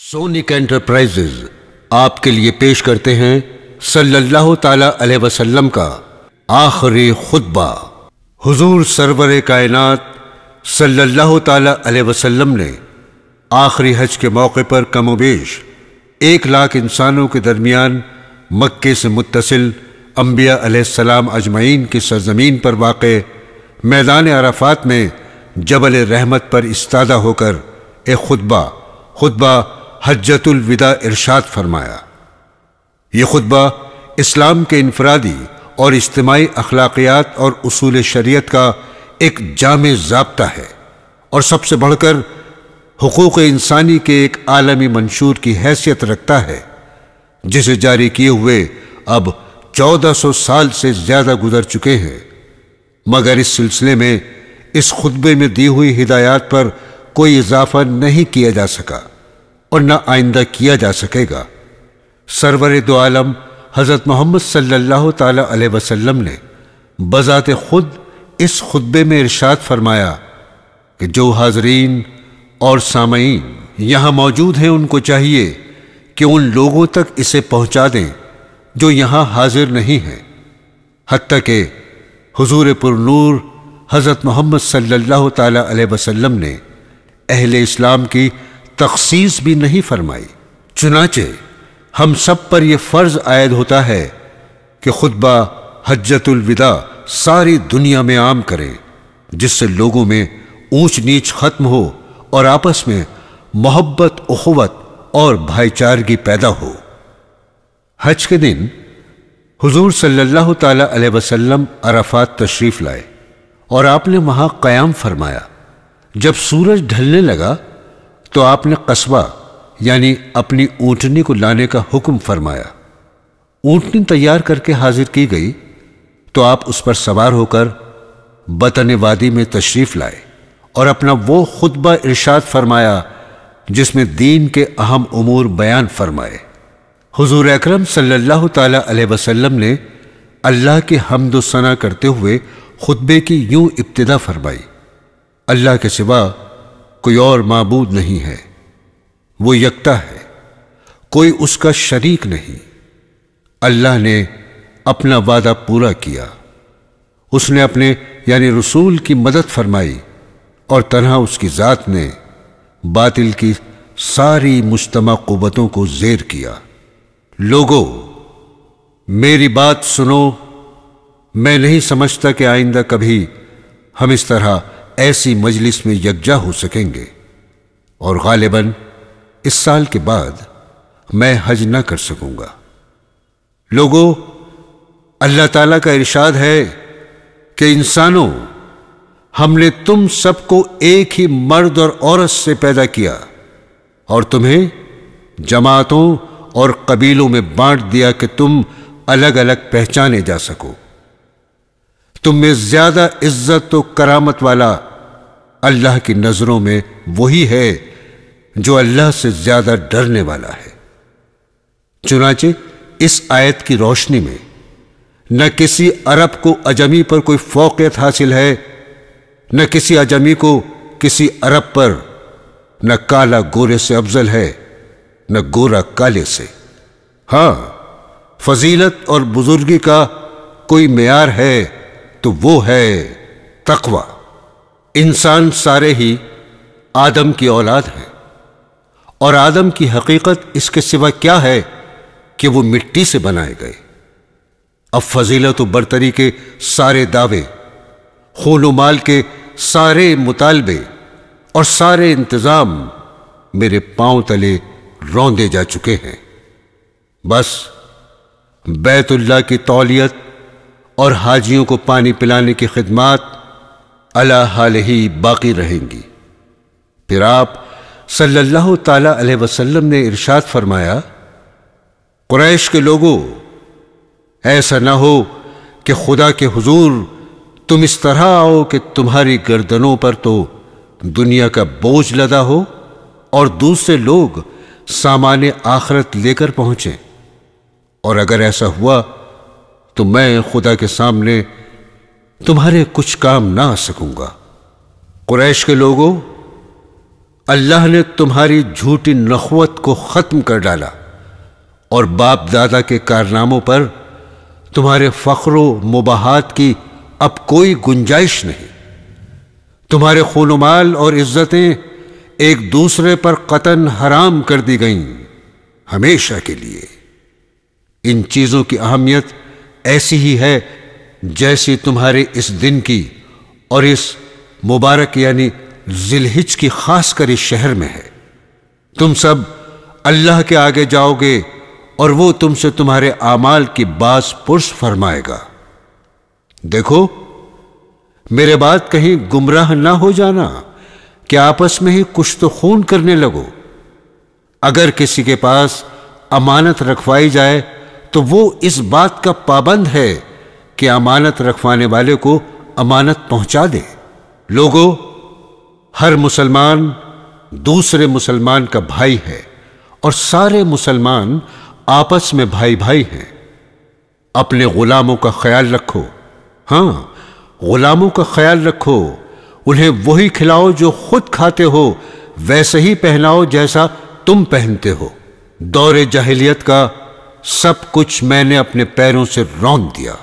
sonic enterprises आपके लिए पेश करते हैं सल्लल्लाहु ताला अलैहि वसल्लम का आखिरी खुतबा हुजूर सरवर कायनात सल्लल्लाहु ताला वसल्लम ने आखिरी हज के मौके पर कमोबेश एक लाख इंसानों के दरमियान मक्के से मुतसिल अम्बिया सलाम अजमैन की सरजमीन पर वाक़ मैदान अराफात में जबल रहमत पर इस्तादा होकर एक खुतबा खुतबा हजतुल विदा इरशाद फरमाया ये खुतबा इस्लाम के इनफरादी और इज्तमाही अखलाकियात और असूल शरीयत का एक जाम जबता है और सबसे बढ़कर हकूक़ इंसानी के एक आलमी मंशूर की हैसियत रखता है जिसे जारी किए हुए अब 1400 साल से ज़्यादा गुजर चुके हैं मगर इस सिलसिले में इस खुतबे में दी हुई हिदायत पर कोई इजाफा नहीं किया जा सका और ना आइंदा किया जा सकेगा सरवर दो आलम हज़रत मोहम्मद सल्लल्लाहु अलैहि वसल्लम ने बज़ात खुद इस खुतबे में इरशाद फरमाया कि जो हाजरीन और सामीन यहाँ मौजूद हैं उनको चाहिए कि उन लोगों तक इसे पहुँचा दें जो यहाँ हाजिर नहीं हैं हती के हजूर पुरनूर हज़रत मोहम्मद सल्लल्लाहु अलैहि वसल्लम ने अहले इस्लाम की तखसीस भी नहीं फरमाई चुनाचे हम सब पर यह फ़र्ज़ आयद होता है कि खुतबा हजतुलविदा सारी दुनिया में आम करें जिससे लोगों में ऊंच नीच ख़त्म हो और आपस में मोहब्बत अखवत और भाईचारगी पैदा हो हज के दिन हुजूर सल्लल्लाहु अलैहि वसल्लम अराफात तशरीफ़ लाए और आपने वहां क़याम फरमाया जब सूरज ढलने लगा तो आपने कस्बा यानी अपनी ऊँटनी को लाने का हुक्म फरमाया ऊँटनी तैयार करके हाजिर की गई तो आप उस पर सवार होकर बतन वादी में तशरीफ़ लाए और अपना वो खुतबा इरशाद फरमाया जिसमें दीन के अहम उमूर बयान फरमाए हुजूर अकरम सल्लल्लाहु अलैहि वसल्लम ने अल्लाह की हमद सना करते हुए खुतबे की यूं इब्तदा फरमाई अल्लाह के सिवा कोई और मबूद नहीं है वो यकता है कोई उसका शरीक नहीं अल्लाह ने अपना वादा पूरा किया उसने अपने यानी रसूल की मदद फरमाई और तरह उसकी ज़ात ने बातिल की सारी मुश्तम कुतों को जेर किया लोगों मेरी बात सुनो मैं नहीं समझता कि आइंदा कभी हम इस तरह ऐसी मजलिस में यकजा हो सकेंगे और गालिबन इस साल के बाद मैं हज ना कर सकूंगा लोगों अल्लाह ताला का इरशाद है कि इंसानों हमने तुम सबको एक ही मर्द और औरत से पैदा किया और तुम्हें जमातों और कबीलों में बांट दिया कि तुम अलग अलग पहचाने जा सको तुम्हें ज्यादा इज्जत तो करामत वाला अल्लाह की नजरों में वही है जो अल्लाह से ज्यादा डरने वाला है चुनाचे इस आयत की रोशनी में न किसी अरब को अजमी पर कोई फोकियत हासिल है न किसी अजमी को किसी अरब पर न काला गोरे से अफजल है न गोरा काले से हां फजीलत और बुजुर्गी का कोई मैार है तो वो है तकवा इंसान सारे ही आदम की औलाद हैं और आदम की हकीकत इसके सिवा क्या है कि वो मिट्टी से बनाए गए अब फजीलत तो बरतरी के सारे दावे खून माल के सारे मुतालबे और सारे इंतज़ाम मेरे पांव तले रौंदे जा चुके हैं बस बैतुल्ला की तौलियत और हाजियों को पानी पिलाने की खिदमात अला हाल ही बाकी रहेंगी फिर आप सल्लल्लाहु ताला अलैहि वसल्लम ने इरशाद फरमाया कुरैश के लोगों ऐसा ना हो कि खुदा के हुजूर तुम इस तरह आओ कि तुम्हारी गर्दनों पर तो दुनिया का बोझ लदा हो और दूसरे लोग सामान्य आखरत लेकर पहुंचे और अगर ऐसा हुआ तो मैं खुदा के सामने तुम्हारे कुछ काम ना आ सकूंगा कुरैश के लोगों अल्लाह ने तुम्हारी झूठी नखवत को ख़त्म कर डाला और बाप दादा के कारनामों पर तुम्हारे फ़ख्र मुबाहत की अब कोई गुंजाइश नहीं तुम्हारे खूनमाल और इज़्ज़तें एक दूसरे पर कतन हराम कर दी गईं हमेशा के लिए इन चीज़ों की अहमियत ऐसी ही है जैसी तुम्हारे इस दिन की और इस मुबारक यानी जिलहिज की खास कर इस शहर में है तुम सब अल्लाह के आगे जाओगे और वो तुमसे तुम्हारे आमाल की बास पुरुष फरमाएगा देखो मेरे बात कहीं गुमराह ना हो जाना कि आपस में ही कुछ तो खून करने लगो अगर किसी के पास अमानत रखवाई जाए तो वो इस बात का पाबंद है कि अमानत रखवाने वाले को अमानत पहुंचा दे लोगों हर मुसलमान दूसरे मुसलमान का भाई है और सारे मुसलमान आपस में भाई भाई हैं अपने गुलामों का ख्याल रखो हाँ गुलामों का ख्याल रखो उन्हें वही खिलाओ जो खुद खाते हो वैसे ही पहनाओ जैसा तुम पहनते हो दौरे जाहिलियत का सब कुछ मैंने अपने पैरों से रौन दिया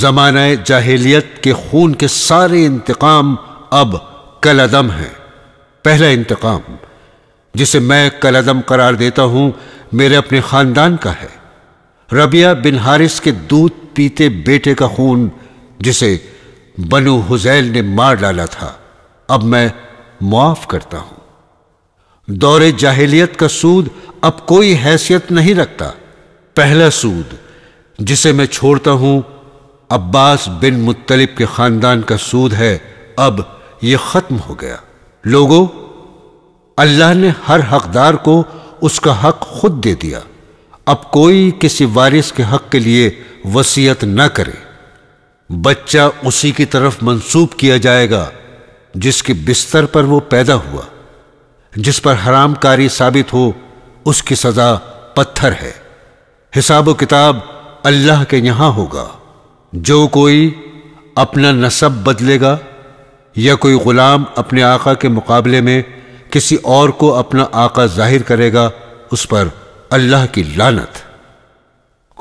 जमाना जाहिलियत के खून के सारे इंतकाम अब कलदम हैं पहला इंतकाम जिसे मैं कलदम करार देता हूं मेरे अपने खानदान का है रबिया बिन हारिस के दूध पीते बेटे का खून जिसे बनु हुजैल ने मार डाला था अब मैं मुआफ करता हूं दौरे जाहिलियत का सूद अब कोई हैसियत नहीं रखता पहला सूद जिसे मैं छोड़ता हूं अब्बास बिन मुत्तलिब के खानदान का सूद है अब यह खत्म हो गया लोगों अल्लाह ने हर हकदार को उसका हक खुद दे दिया अब कोई किसी वारिस के हक के लिए वसीयत न करे बच्चा उसी की तरफ मंसूब किया जाएगा जिसके बिस्तर पर वो पैदा हुआ जिस पर हरामकारी साबित हो उसकी सज़ा पत्थर है हिसाब किताब अल्लाह के यहां होगा जो कोई अपना नसब बदलेगा या कोई गुलाम अपने आका के मुकाबले में किसी और को अपना आका जाहिर करेगा उस पर अल्लाह की लानत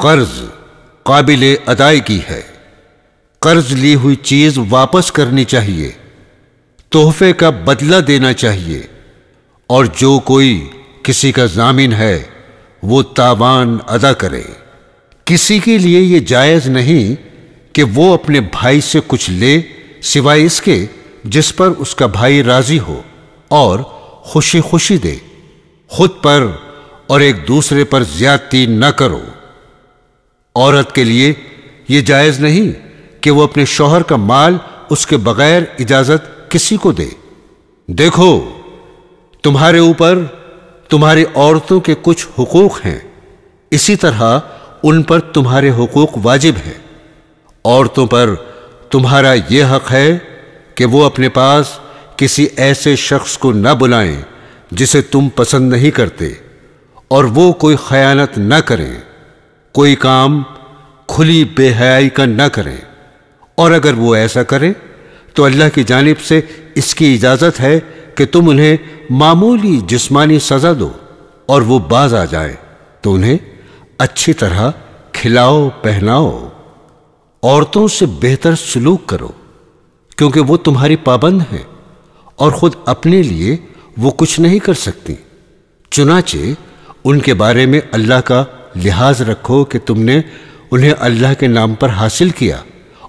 कर्ज काबिल अदायगी है कर्ज ली हुई चीज वापस करनी चाहिए तोहफे का बदला देना चाहिए और जो कोई किसी का जामिन है वो तावान अदा करे किसी के लिए ये जायज़ नहीं कि वो अपने भाई से कुछ ले सिवाय इसके जिस पर उसका भाई राजी हो और खुशी खुशी दे खुद पर और एक दूसरे पर ज्यादती न करो औरत के लिए यह जायज़ नहीं कि वो अपने शोहर का माल उसके बगैर इजाज़त किसी को दे देखो तुम्हारे ऊपर तुम्हारी औरतों के कुछ हुकूक हैं इसी तरह उन पर तुम्हारे हुकूक वाजिब हैं औरतों पर तुम्हारा यह हक है कि वो अपने पास किसी ऐसे शख्स को न बुलाएं जिसे तुम पसंद नहीं करते और वो कोई खयानत न करें कोई काम खुली बेहयाई का न करें और अगर वो ऐसा करें तो अल्लाह की जानिब से इसकी इजाज़त है कि तुम उन्हें मामूली जिस्मानी सजा दो और वो बाज आ जाए तो उन्हें अच्छी तरह खिलाओ पहनाओ औरतों से बेहतर सलूक करो क्योंकि वो तुम्हारी पाबंद हैं और खुद अपने लिए वो कुछ नहीं कर सकती चुनाचे उनके बारे में अल्लाह का लिहाज रखो कि तुमने उन्हें अल्लाह के नाम पर हासिल किया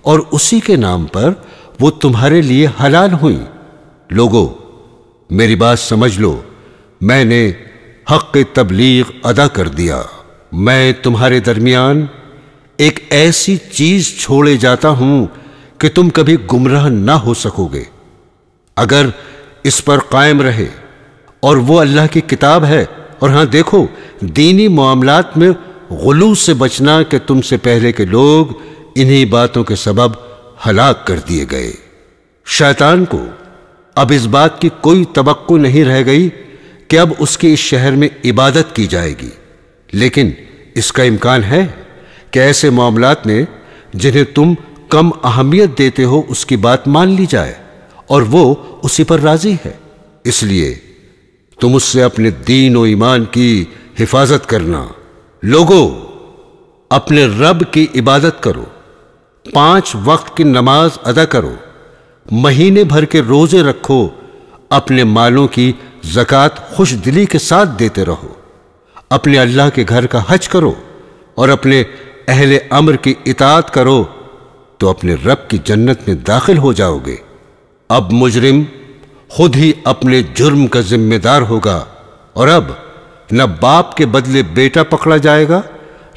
और उसी के नाम पर वो तुम्हारे लिए हलाल हुई लोगों मेरी बात समझ लो मैंने हक तबलीग अदा कर दिया मैं तुम्हारे दरमियान एक ऐसी चीज छोड़े जाता हूं कि तुम कभी गुमराह ना हो सकोगे अगर इस पर कायम रहे और वो अल्लाह की किताब है और हां देखो दीनी मामलात में गुलू से बचना कि तुमसे पहले के लोग इन्हीं बातों के सबब हलाक कर दिए गए शैतान को अब इस बात की कोई तबक्को नहीं रह गई कि अब उसकी इस शहर में इबादत की जाएगी लेकिन इसका इम्कान है कि ऐसे मामलात में जिन्हें तुम कम अहमियत देते हो उसकी बात मान ली जाए और वो उसी पर राजी है इसलिए तुम उससे अपने दीन और ईमान की हिफाजत करना लोगों अपने रब की इबादत करो पांच वक्त की नमाज अदा करो महीने भर के रोजे रखो अपने मालों की जक़ात खुश दिली के साथ देते रहो अपने अल्लाह के घर का हज करो और अपने अहले अम्र की इतात करो तो अपने रब की जन्नत में दाखिल हो जाओगे अब मुजरिम खुद ही अपने जुर्म का जिम्मेदार होगा और अब न बाप के बदले बेटा पकड़ा जाएगा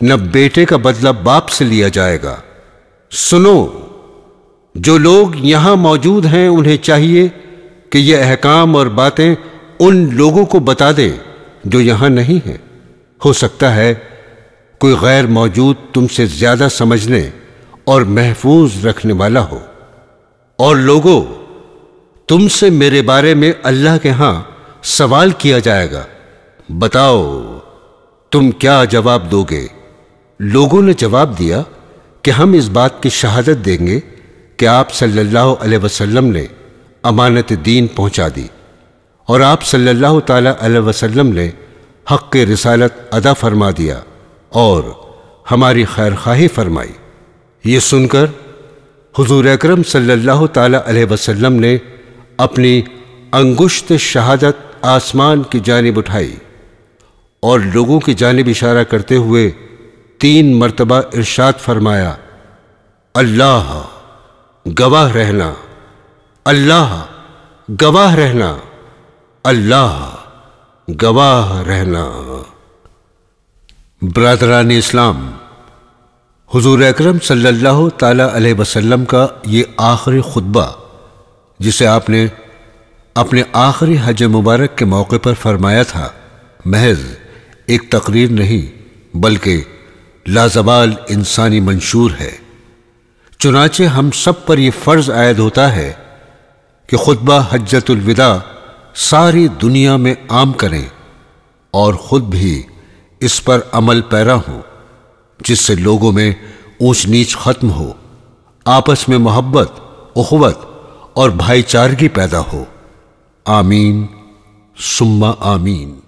न बेटे का बदला बाप से लिया जाएगा सुनो जो लोग यहाँ मौजूद हैं उन्हें चाहिए कि यह अहकाम और बातें उन लोगों को बता दें जो यहाँ नहीं हैं हो सकता है कोई गैर मौजूद तुमसे ज़्यादा समझने और महफूज रखने वाला हो और लोगों तुमसे मेरे बारे में अल्लाह के यहाँ सवाल किया जाएगा बताओ तुम क्या जवाब दोगे लोगों ने जवाब दिया कि हम इस बात की शहादत देंगे कि आप सल्लल्लाहु अलैहि वसल्लम ने अमानत दीन पहुंचा दी और आप सल्लल्लाहु ताला अलैहि वसल्लम ने हक के रिसालत अदा फरमा दिया और हमारी खैर खाही फरमाई ये सुनकर हुजूर अकरम सल्लल्लाहु ताला अलैहि वसल्लम ने अपनी अंगुश्त शहादत आसमान की जानब उठाई और लोगों की जानब इशारा करते हुए तीन मरतबा इर्शाद फरमाया अल्लाह गवाह रहना अल्लाह गवाह रहना अल्लाह गवाह रहना बरदरान इस्लाम हजूर अक्रम सल्लल्लाहु का ये आखिरी खुतबा जिसे आपने अपने आखिरी हज मुबारक के मौके पर फरमाया था महज एक तकरीर नहीं बल्कि लाजवाल इंसानी मंशूर है चुनाचे हम सब पर यह फर्ज आयद होता है कि खुतबा हजतुलविदा सारी दुनिया में आम करें और खुद भी इस पर अमल पैरा हो जिससे लोगों में ऊंच नीच खत्म हो आपस में मोहब्बत उखवत और भाईचारगी पैदा हो आमीन सुम्मा आमीन